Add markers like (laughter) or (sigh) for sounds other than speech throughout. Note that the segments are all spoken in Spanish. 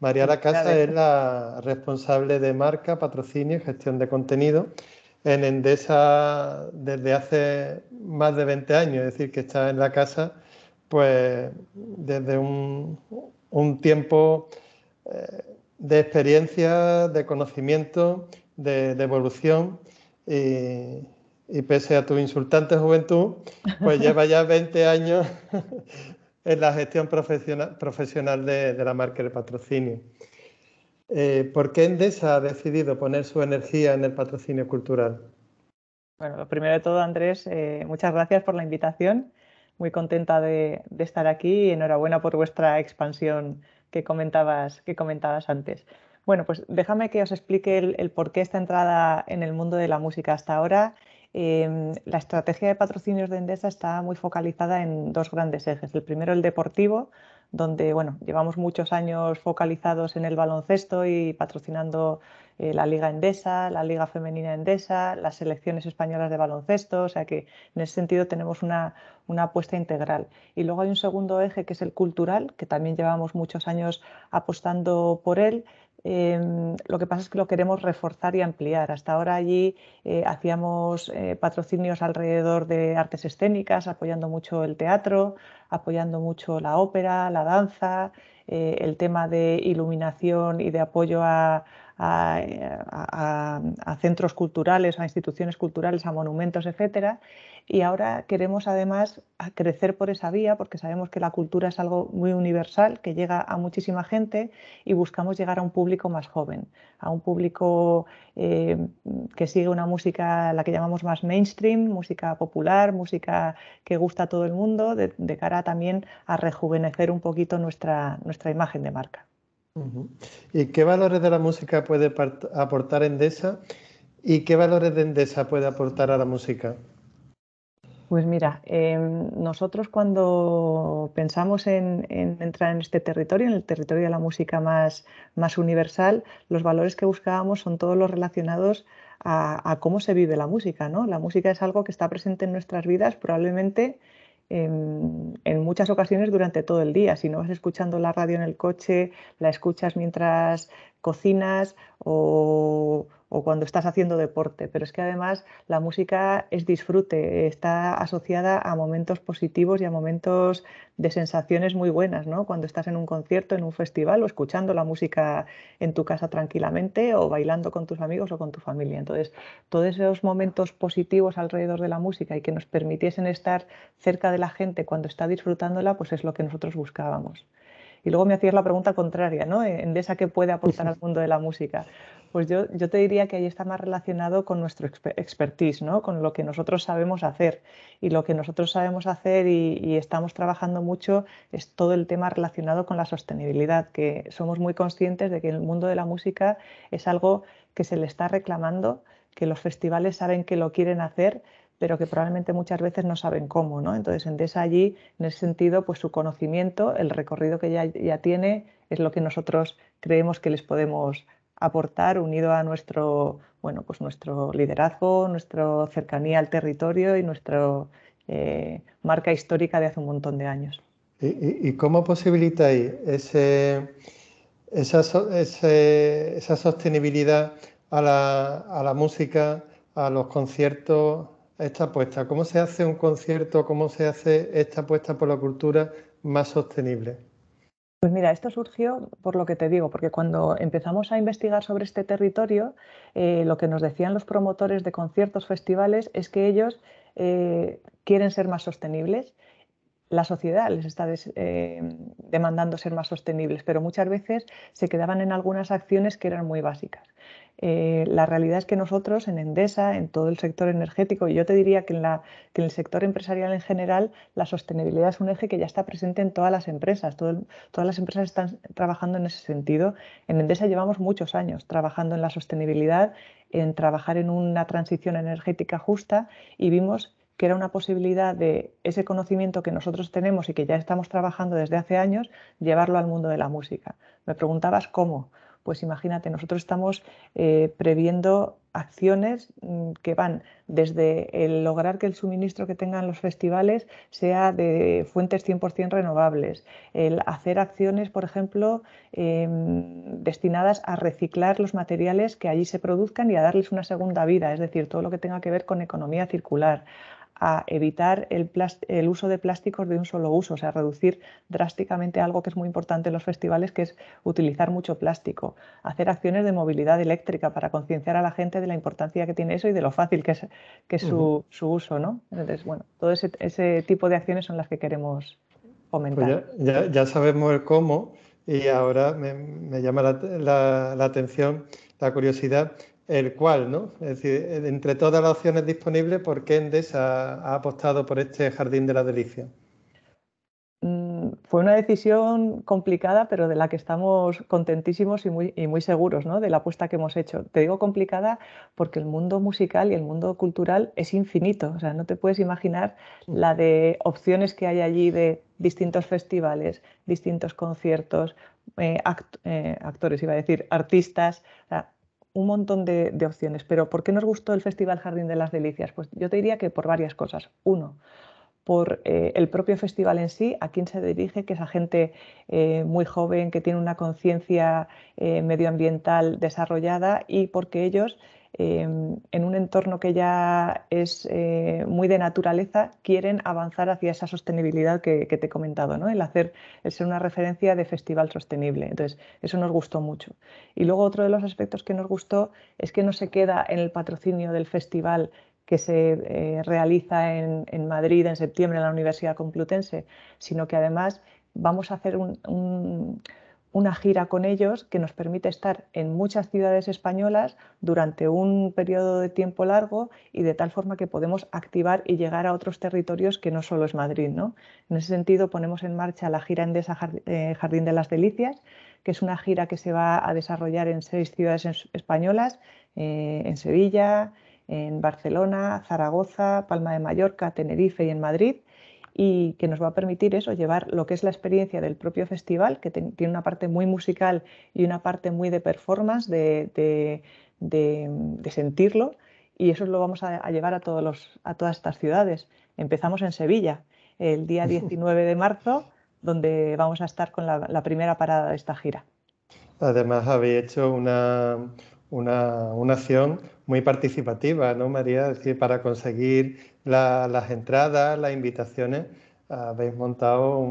María Lacasa es la responsable de marca, patrocinio y gestión de contenido en Endesa desde hace más de 20 años, es decir, que está en la casa pues desde un, tiempo eh, de experiencia, de conocimiento, de, evolución y, y, pese a tu insultante juventud, pues (laughs) lleva ya 20 años en la gestión profesional, profesional de, de, la marca de patrocinio. Eh, ¿Por qué Endesa ha decidido poner su energía en el patrocinio cultural? Bueno, primero de todo, Andrés, eh, muchas gracias por la invitación. Muy contenta de, de, estar aquí y enhorabuena por vuestra expansión que comentabas, que comentabas antes. Bueno, pues déjame que os explique el, el por qué esta entrada en el mundo de la música hasta ahora Em, la estrategia de patrocinios de Endesa está muy focalizada en dos grandes ejes. El primero, el deportivo, donde bueno, llevamos muchos años focalizados en el baloncesto y patrocinando eh, la Liga Endesa, la Liga Femenina Endesa, las selecciones españolas de baloncesto, o sea que en ese sentido tenemos una, una apuesta integral. Y luego hay un segundo eje que es el cultural, que también llevamos muchos años apostando por él. Em, lo que pasa es que lo queremos reforzar y ampliar. Hasta ahora allí eh, hacíamos eh, patrocinios alrededor de artes escénicas, apoyando mucho el teatro, apoyando mucho la ópera, la danza, eh, el tema de iluminación y de apoyo a, a, centros culturales, a instituciones culturales, a monumentos, etcétera y ahora queremos además crecer por esa vía porque sabemos que la cultura es algo muy universal, que llega a muchísima gente y buscamos llegar a un público más joven, a un público eh, que sigue una música, la que llamamos más mainstream, música popular, música que gusta a todo el mundo, de, cara también a rejuvenecer un poquito nuestra, nuestra imagen de marca. ¿Y qué valores de la música puede aportar Endesa? ¿Y qué valores de Endesa puede aportar a la música? Pues mira, em, nosotros cuando pensamos en, entrar en este territorio, en el territorio de la música más, más universal, los valores que buscábamos son todos los relacionados a, cómo se vive la música. ¿no? La música es algo que está presente en nuestras vidas probablemente em, en, muchas ocasiones durante todo el día. Si no vas escuchando la radio en el coche, la escuchas mientras cocinas o o cuando estás haciendo deporte, pero es que además la música es disfrute, está asociada a momentos positivos y a momentos de sensaciones muy buenas, ¿no? Cuando estás en un concierto, en un festival o escuchando la música en tu casa tranquilamente o bailando con tus amigos o con tu familia. Entonces, todos esos momentos positivos alrededor de la música y que nos permitiesen estar cerca de la gente cuando está disfrutándola, pues es lo que nosotros buscábamos. Y luego me hacías la pregunta contraria, ¿no? Eh, esa que puede aportar al mundo de la música? Pues yo, yo te diría que ahí está más relacionado con nuestro expertise, ¿no? Con lo que nosotros sabemos hacer. Y lo que nosotros sabemos hacer y, y estamos trabajando mucho es todo el tema relacionado con la sostenibilidad, que somos muy conscientes de que el mundo de la música es algo que se le está reclamando, que los festivales saben que lo quieren hacer, pero que probablemente muchas veces no saben cómo, ¿no? Entonces Endesa allí, en ese sentido, pues su conocimiento, el recorrido que ya, tiene, es lo que nosotros creemos que les podemos aportar unido a nuestro, bueno, pues nuestro liderazgo, nuestra cercanía al territorio y nuestra eh, marca histórica de hace un montón de años. ¿Y, cómo posibilitáis ese, esa, esa sostenibilidad a la, a la música, a los conciertos, esta apuesta? ¿Cómo se hace un concierto? ¿Cómo se hace esta apuesta por la cultura más sostenible? Pues mira, esto surgió por lo que te digo, porque cuando empezamos a investigar sobre este territorio, eh, lo que nos decían los promotores de conciertos, festivales, es que ellos eh, quieren ser más sostenibles la sociedad les está eh, demandando ser más sostenibles, pero muchas veces se quedaban en algunas acciones que eran muy básicas. Eh, la realidad es que nosotros en Endesa, en todo el sector energético, y yo te diría que en, la, el sector empresarial en general, la sostenibilidad es un eje que ya está presente en todas las empresas. todas las empresas están trabajando en ese sentido. En Endesa llevamos muchos años trabajando en la sostenibilidad, en trabajar en una transición energética justa y vimos que era una posibilidad de ese conocimiento que nosotros tenemos y que ya estamos trabajando desde hace años, llevarlo al mundo de la música. Me preguntabas cómo. Pues imagínate, nosotros estamos eh, previendo acciones mm, que van desde el lograr que el suministro que tengan los festivales sea de fuentes 100% renovables, el hacer acciones, por ejemplo, em, destinadas a reciclar los materiales que allí se produzcan y a darles una segunda vida, es decir, todo lo que tenga que ver con economía circular, a evitar el, el, uso de plásticos de un solo uso, o sea, reducir drásticamente algo que es muy importante en los festivales, que es utilizar mucho plástico, hacer acciones de movilidad eléctrica para concienciar a la gente de la importancia que tiene eso y de lo fácil que es, que su, uso, ¿no? Entonces, bueno, todo ese, tipo de acciones son las que queremos fomentar. Pues ya, sabemos el cómo y ahora me, llama la atención, la curiosidad el cual, ¿no? Es decir, entre todas las opciones disponibles, ¿por qué Endes ha, apostado por este jardín de la delicia? Mm, fue una decisión complicada, pero de la que estamos contentísimos y muy, seguros ¿no? de la apuesta que hemos hecho. Te digo complicada porque el mundo musical y el mundo cultural es infinito. O sea, no te puedes imaginar mm. la de opciones que hay allí de distintos festivales, distintos conciertos, eh, eh, actores, iba a decir, artistas un montón de, opciones. Pero ¿por qué nos gustó el Festival Jardín de las Delicias? Pues yo te diría que por varias cosas. Uno, por eh, el propio festival en sí, a quién se dirige, que es a gente eh, muy joven, que tiene una conciencia eh, medioambiental desarrollada y porque ellos Em, en un entorno que ya es eh, muy de naturaleza, quieren avanzar hacia esa sostenibilidad que, te he comentado, el hacer, el ser una referencia de festival sostenible. Entonces, eso nos gustó mucho. Y luego otro de los aspectos que nos gustó es que no se queda en el patrocinio del festival que se eh, realiza en, Madrid en septiembre en la Universidad Complutense, sino que además vamos a hacer un, una gira con ellos que nos permite estar en muchas ciudades españolas durante un periodo de tiempo largo y de tal forma que podemos activar y llegar a otros territorios que no solo es Madrid. ¿no? En ese sentido, ponemos en marcha la gira Endesa eh, Jardín de las Delicias, que es una gira que se va a desarrollar en seis ciudades españolas, eh, en Sevilla, en Barcelona, Zaragoza, Palma de Mallorca, Tenerife y en Madrid y que nos va a permitir eso, llevar lo que es la experiencia del propio festival, que tiene una parte muy musical y una parte muy de performance, de, de, sentirlo, y eso lo vamos a, llevar a, todos los, a todas estas ciudades. Empezamos en Sevilla el día 19 (laughs) de marzo, donde vamos a estar con la, primera parada de esta gira. Además, habéis hecho una, una, una, acción muy participativa, ¿no, María? Es decir, para conseguir la, las entradas, las invitaciones, habéis montado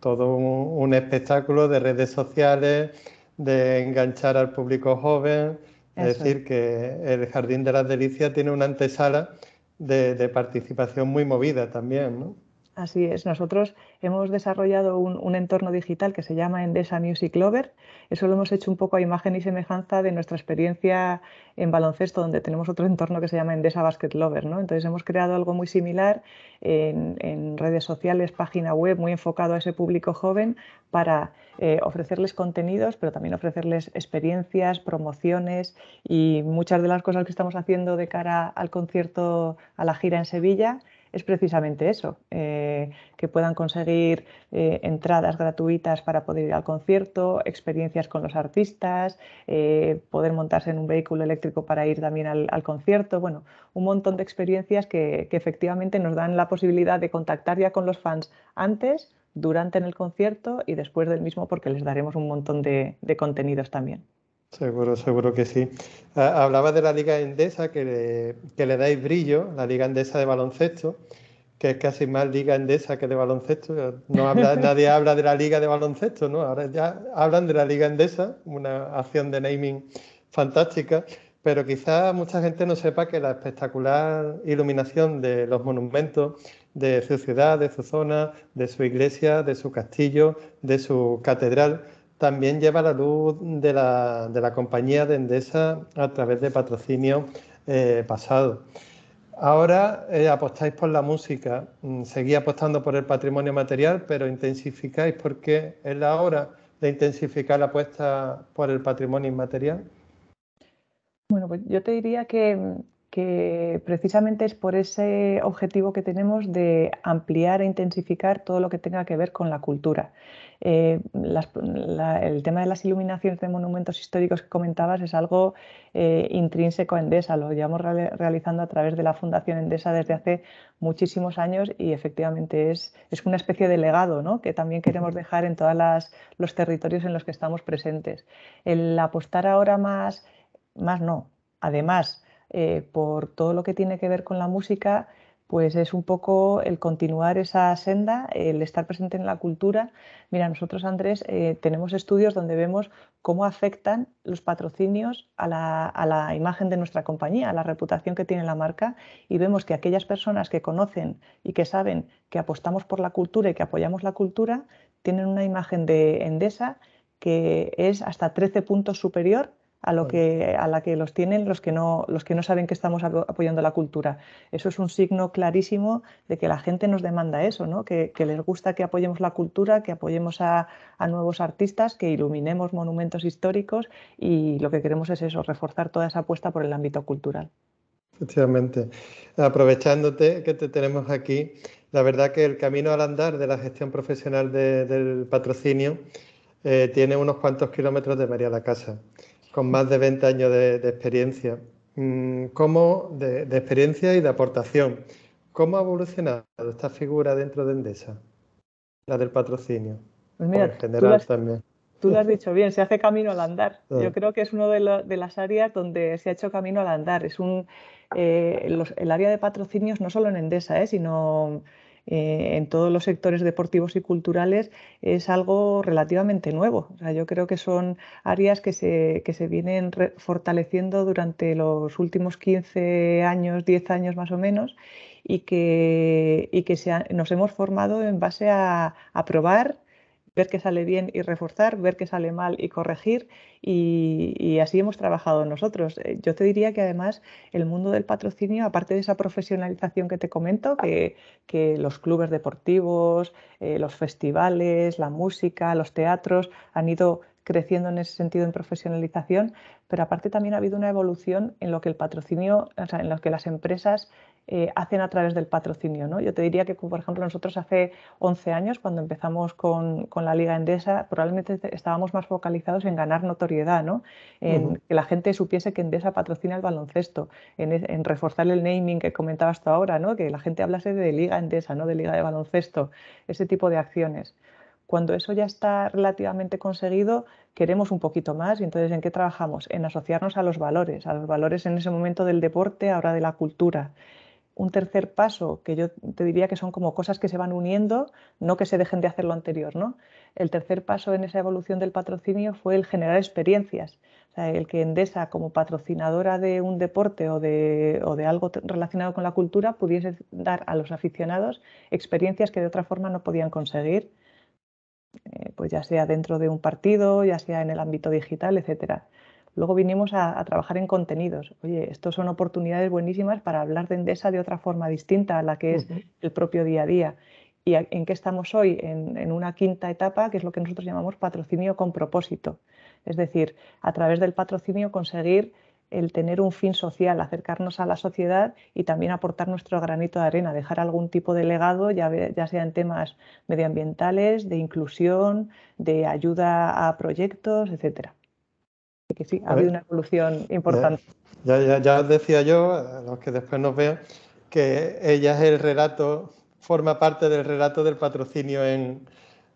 todo un, espectáculo de redes sociales, de enganchar al público joven. Es decir, que el Jardín de las Delicias tiene una antesala de, de participación muy movida también, ¿no? Así es, nosotros hemos desarrollado un, entorno digital que se llama Endesa Music Lover. Eso lo hemos hecho un poco a imagen y semejanza de nuestra experiencia en baloncesto, donde tenemos otro entorno que se llama Endesa Basket Lover. ¿no? Entonces hemos creado algo muy similar en, redes sociales, página web, muy enfocado a ese público joven para eh, ofrecerles contenidos, pero también ofrecerles experiencias, promociones y muchas de las cosas que estamos haciendo de cara al concierto, a la gira en Sevilla es precisamente eso, eh, que puedan conseguir eh, entradas gratuitas para poder ir al concierto, experiencias con los artistas, eh, poder montarse en un vehículo eléctrico para ir también al, concierto, bueno, un montón de experiencias que, efectivamente nos dan la posibilidad de contactar ya con los fans antes, durante en el concierto y después del mismo porque les daremos un montón de contenidos también. Seguro, seguro que sí. Ah, hablaba de la Liga Endesa, que le, dais brillo, la Liga Endesa de baloncesto, que es casi más Liga Endesa que de baloncesto. No habla, (laughs) nadie habla de la Liga de baloncesto, ¿no? Ahora ya hablan de la Liga Endesa, una acción de naming fantástica, pero quizá mucha gente no sepa que la espectacular iluminación de los monumentos de su ciudad, de su zona, de su iglesia, de su castillo, de su catedral, también lleva la luz de la, compañía de Endesa a través de patrocinio eh, pasado. Ahora eh, apostáis por la música, mm, Seguí apostando por el patrimonio material, pero intensificáis porque es la hora de intensificar la apuesta por el patrimonio inmaterial. Bueno, pues yo te diría que, que precisamente es por ese objetivo que tenemos de ampliar e intensificar todo lo que tenga que ver con la cultura. Eh, el tema de las iluminaciones de monumentos históricos que comentabas es algo eh, intrínseco a Endesa, lo llevamos realizando a través de la Fundación Endesa desde hace muchísimos años y efectivamente es, una especie de legado que también queremos dejar en todos los territorios en los que estamos presentes. El apostar ahora más, más no, además, eh, por todo lo que tiene que ver con la música, pues es un poco el continuar esa senda, el estar presente en la cultura. Mira, nosotros, Andrés, eh, tenemos estudios donde vemos cómo afectan los patrocinios a la, a la, imagen de nuestra compañía, a la reputación que tiene la marca, y vemos que aquellas personas que conocen y que saben que apostamos por la cultura y que apoyamos la cultura, tienen una imagen de Endesa que es hasta 13 puntos superior a, lo que, a la que los tienen los que, no, los que no saben que estamos apoyando la cultura. Eso es un signo clarísimo de que la gente nos demanda eso, ¿no? que, les gusta que apoyemos la cultura, que apoyemos a, nuevos artistas, que iluminemos monumentos históricos y lo que queremos es eso, reforzar toda esa apuesta por el ámbito cultural. Efectivamente. Aprovechándote que te tenemos aquí, la verdad que el camino al andar de la gestión profesional del patrocinio eh, tiene unos cuantos kilómetros de María la Casa con más de 20 años de, experiencia. Mm, ¿Cómo, de, experiencia y de aportación. ¿Cómo ha evolucionado esta figura dentro de Endesa? La del patrocinio. Pues tú también. Tú lo has dicho bien, se hace camino al andar. (laughs) Ah. Yo creo que es una de, las áreas donde se ha hecho camino al andar. Es un, eh, el área de patrocinios no solo en Endesa, eh, sino eh, en todos los sectores deportivos y culturales es algo relativamente nuevo. yo creo que son áreas que se, vienen fortaleciendo durante los últimos 15 años, 10 años más o menos, y que, y que nos hemos formado en base a probar ver qué sale bien y reforzar, ver qué sale mal y corregir. Y, así hemos trabajado nosotros. Eh, yo te diría que además el mundo del patrocinio, aparte de esa profesionalización que te comento, que, los clubes deportivos, eh, los festivales, la música, los teatros han ido creciendo en ese sentido en profesionalización, pero aparte también ha habido una evolución en lo que el patrocinio, en lo que las empresas eh, hacen a través del patrocinio. Yo te diría que, por ejemplo, nosotros hace 11 años, cuando empezamos con, la Liga Endesa, probablemente estábamos más focalizados en ganar notoriedad, en que la gente supiese que Endesa patrocina el baloncesto, en, reforzar el naming que comentabas tú ahora, ¿no? que la gente hablase de Liga Endesa, no de Liga de Baloncesto, ese tipo de acciones. Cuando eso ya está relativamente conseguido, queremos un poquito más y entonces ¿en qué trabajamos? En asociarnos a los valores, a los valores en ese momento del deporte, ahora de la cultura. Un tercer paso que yo te diría que son como cosas que se van uniendo, no que se dejen de hacer lo anterior, El tercer paso en esa evolución del patrocinio fue el generar experiencias. el que Endesa, como patrocinadora de un deporte o de, o de algo relacionado con la cultura, pudiese dar a los aficionados experiencias que de otra forma no podían conseguir. Eh, pues ya sea dentro de un partido, ya sea en el ámbito digital, etcétera. Luego vinimos a, trabajar en contenidos. Oye, estos son oportunidades buenísimas para hablar de Endesa de otra forma distinta a la que es el propio día a día. ¿Y en qué estamos hoy? en, una quinta etapa, que es lo que nosotros llamamos patrocinio con propósito. Es decir, a través del patrocinio conseguir el tener un fin social, acercarnos a la sociedad y también aportar nuestro granito de arena, dejar algún tipo de legado, ya, sea en temas medioambientales, de inclusión, de ayuda a proyectos, etc. Así que sí, ha habido una evolución importante. Ya, ya, decía yo, a los que después nos vean, que ella es el relato, forma parte del relato del patrocinio en,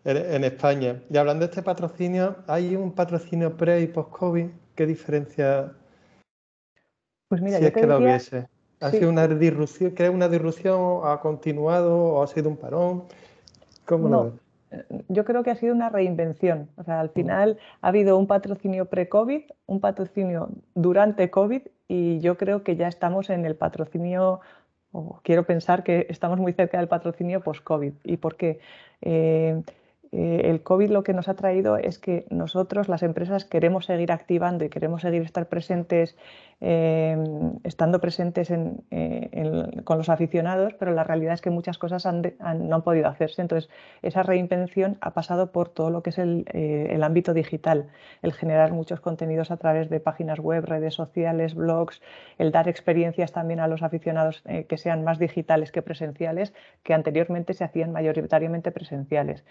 en España. Y hablando de este patrocinio, ¿hay un patrocinio pre y post-COVID? ¿Qué diferencia pues mira, si que hubiese. ¿Ha sido una disrupción? ¿Crees una disrupción? ¿Ha continuado o ha sido un parón? ¿Cómo no, eh, Yo creo que ha sido una reinvención. O sea, al mm. final ha habido un patrocinio pre-COVID, un patrocinio durante COVID y yo creo que ya estamos en el patrocinio, o quiero pensar que estamos muy cerca del patrocinio post-COVID. ¿Y por qué? Eh, eh, el COVID lo que nos ha traído es que nosotros, las empresas, queremos seguir activando y queremos seguir estar presentes, em, estando presentes eh, con los aficionados, pero la realidad es que muchas cosas no han podido hacerse. Entonces, esa reinvención ha pasado por todo lo que es eh, el, ámbito digital, el generar muchos contenidos a través de páginas web, redes sociales, blogs, el dar experiencias también a los aficionados que sean más digitales que presenciales, que anteriormente se hacían mayoritariamente presenciales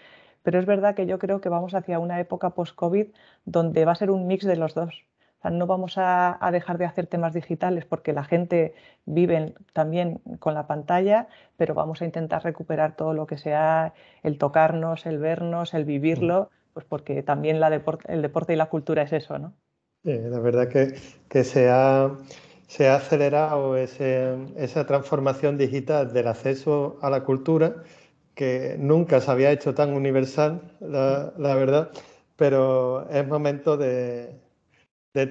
pero es verdad que yo creo que vamos hacia una época post-COVID donde va a ser un mix de los dos. no vamos a, dejar de hacer temas digitales porque la gente vive también con la pantalla, pero vamos a intentar recuperar todo lo que sea el tocarnos, el vernos, el vivirlo, pues porque también el deporte y la cultura es eso, ¿no? Eh, la verdad que, que se, ha, acelerado esa transformación digital del acceso a la cultura que nunca se había hecho tan universal, la, verdad, pero es momento de,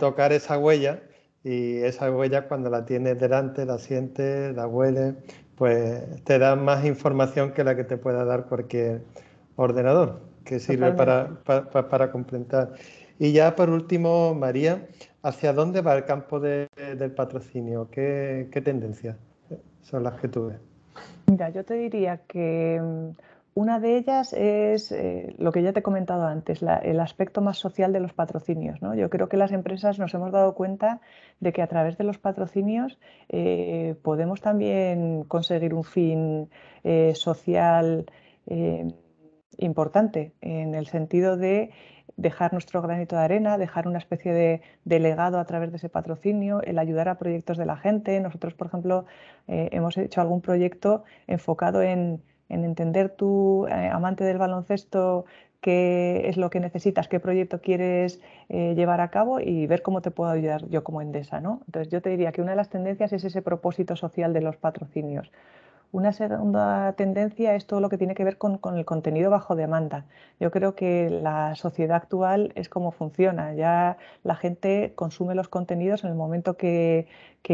tocar esa huella y esa huella cuando la tienes delante, la sientes, la hueles, pues te da más información que la que te pueda dar cualquier ordenador, que sirve para, para, complementar. Y ya por último, María, ¿hacia dónde va el campo del patrocinio? ¿Qué, qué tendencias son las que tú Mira, yo te diría que mm, una de ellas es eh, lo que ya te he comentado antes, el aspecto más social de los patrocinios. Yo creo que las empresas nos hemos dado cuenta de que a través de los patrocinios eh, podemos también conseguir un fin eh, social importante, en el sentido de dejar nuestro granito de arena, dejar una especie de, legado a través de ese patrocinio, el ayudar a proyectos de la gente. Nosotros, por ejemplo, eh, hemos hecho algún proyecto enfocado en, entender tu eh, amante del baloncesto qué es lo que necesitas, qué proyecto quieres eh, llevar a cabo y ver cómo te puedo ayudar yo como Endesa. ¿no? Entonces yo te diría que una de las tendencias es ese propósito social de los patrocinios. Una segunda tendencia es todo lo que tiene que ver con, el contenido bajo demanda. Yo creo que la sociedad actual es como funciona. Ya la gente consume los contenidos en el momento que,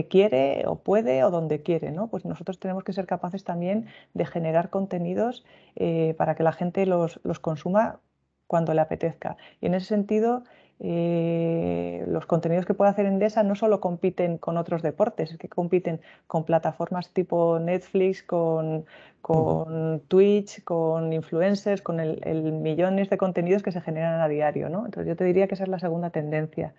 quiere o puede o donde quiere. ¿no? Pues nosotros tenemos que ser capaces también de generar contenidos eh, para que la gente los, los consuma cuando le apetezca. Y en ese sentido, eh, los contenidos que puede hacer Endesa no solo compiten con otros deportes, es que compiten con plataformas tipo Netflix, con, con Twitch, con influencers, con el, el, millones de contenidos que se generan a diario. ¿no? Entonces yo te diría que esa es la segunda tendencia.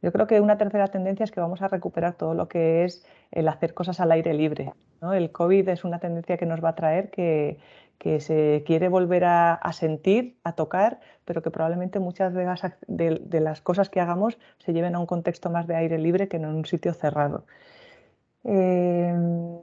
Yo creo que una tercera tendencia es que vamos a recuperar todo lo que es el hacer cosas al aire libre. ¿no? El COVID es una tendencia que nos va a traer que, que se quiere volver a, sentir, a tocar, pero que probablemente muchas de las, de, las, cosas que hagamos se lleven a un contexto más de aire libre que en un sitio cerrado. Em,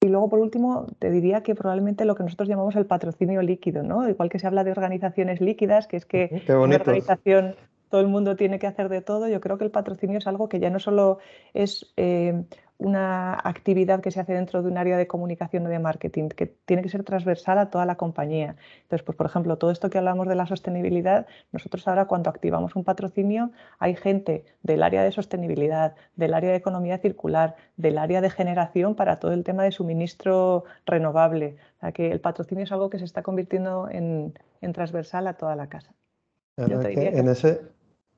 y luego, por último, te diría que probablemente lo que nosotros llamamos el patrocinio líquido, ¿no? Igual que se habla de organizaciones líquidas, que es que una organización todo el mundo tiene que hacer de todo, yo creo que el patrocinio es algo que ya no solo es eh, una actividad que se hace dentro de un área de comunicación o de marketing, que tiene que ser transversal a toda la compañía. Entonces, pues, por ejemplo, todo esto que hablamos de la sostenibilidad, nosotros ahora cuando activamos un patrocinio hay gente del área de sostenibilidad, del área de economía circular, del área de generación para todo el tema de suministro renovable. O sea, que el patrocinio es algo que se está convirtiendo en, transversal a toda la casa. en,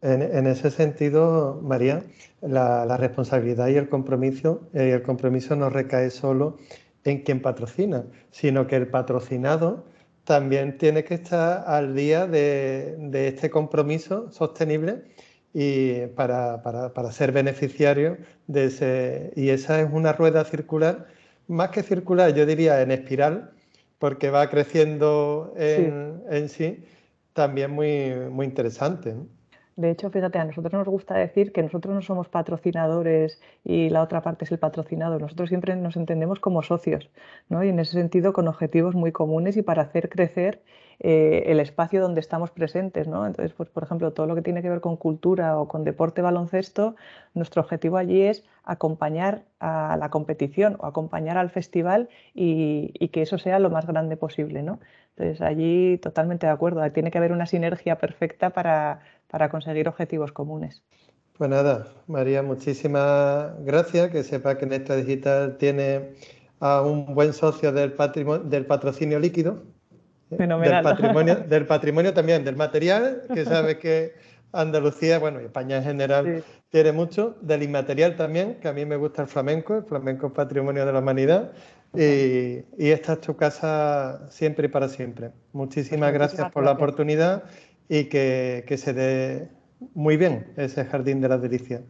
en, ese sentido, María, la, responsabilidad y el compromiso, eh, el compromiso no recae solo en quien patrocina, sino que el patrocinado también tiene que estar al día de, este compromiso sostenible y para, ser beneficiario de ese. Y esa es una rueda circular, más que circular, yo diría en espiral, porque va creciendo en sí, también muy, muy interesante. De hecho, fíjate, a nosotros nos gusta decir que nosotros no somos patrocinadores y la otra parte es el patrocinado. Nosotros siempre nos entendemos como socios, ¿no? Y en ese sentido con objetivos muy comunes y para hacer crecer eh, el espacio donde estamos presentes, ¿no? Entonces, pues, por ejemplo, todo lo que tiene que ver con cultura o con deporte baloncesto, nuestro objetivo allí es acompañar a la competición o acompañar al festival y, y que eso sea lo más grande posible, ¿no? Entonces, allí totalmente de acuerdo, tiene que haber una sinergia perfecta para para conseguir objetivos comunes. Pues nada, María, muchísimas gracias. Que sepa que Nesta Digital tiene a un buen socio del, del patrocinio líquido. ¿eh? Fenomenal. Del patrimonio, del patrimonio también, del material, que sabe que Andalucía, bueno, España en general, tiene mucho. Del inmaterial también, que a mí me gusta el flamenco, el flamenco es patrimonio de la humanidad. Y, esta es tu casa siempre y para siempre. Muchísimas, pues gracias por la oportunidad y que, se dé muy bien ese jardín de la Delicia.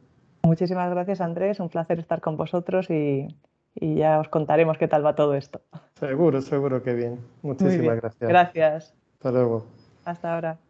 Muchísimas gracias, Andrés. Un placer estar con vosotros y, ya os contaremos qué tal va todo esto. Seguro, seguro que bien. Muchísimas gracias. Gracias. Hasta luego. Hasta ahora.